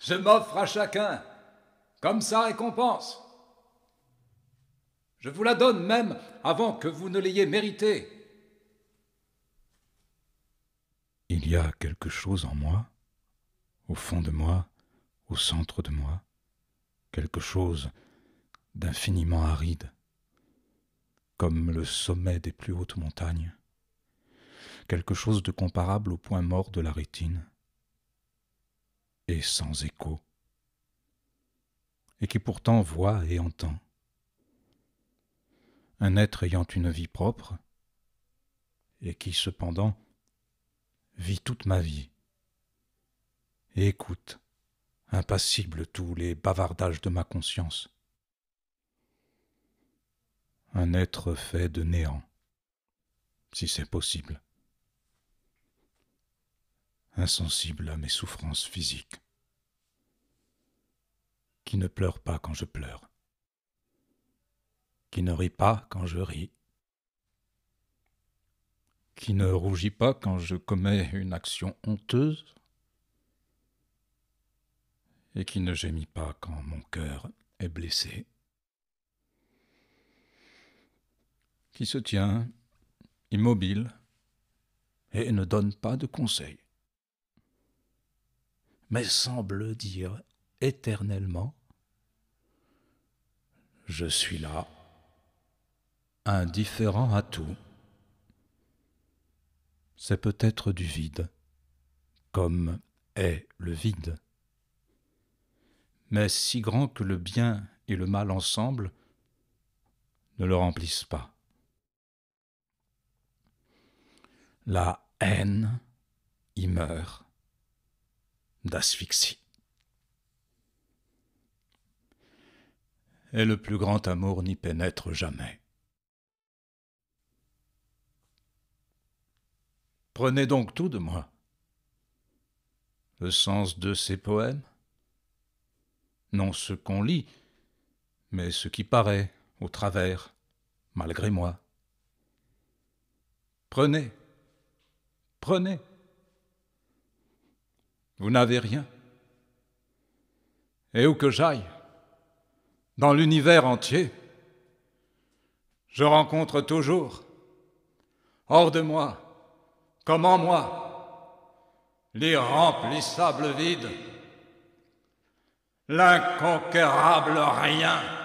je m'offre à chacun comme sa récompense. Je vous la donne même avant que vous ne l'ayez méritée. Il y a quelque chose en moi, au fond de moi, au centre de moi, quelque chose d'infiniment aride, comme le sommet des plus hautes montagnes, quelque chose de comparable au point mort de la rétine sans écho, et qui pourtant voit et entend. Un être ayant une vie propre, et qui cependant vit toute ma vie, et écoute, impassible, tous les bavardages de ma conscience. Un être fait de néant, si c'est possible insensible à mes souffrances physiques, qui ne pleure pas quand je pleure, qui ne rit pas quand je ris, qui ne rougit pas quand je commets une action honteuse, et qui ne gémit pas quand mon cœur est blessé, qui se tient immobile et ne donne pas de conseils mais semble dire éternellement Je suis là, indifférent à tout. C'est peut-être du vide, comme est le vide. Mais si grand que le bien et le mal ensemble ne le remplissent pas. La haine y meurt d'asphyxie. Et le plus grand amour n'y pénètre jamais. Prenez donc tout de moi. Le sens de ces poèmes Non ce qu'on lit, mais ce qui paraît au travers, malgré moi. Prenez, prenez. Vous n'avez rien. Et où que j'aille, dans l'univers entier, je rencontre toujours, hors de moi, comme en moi, l'irremplissable vide, l'inconquérable rien.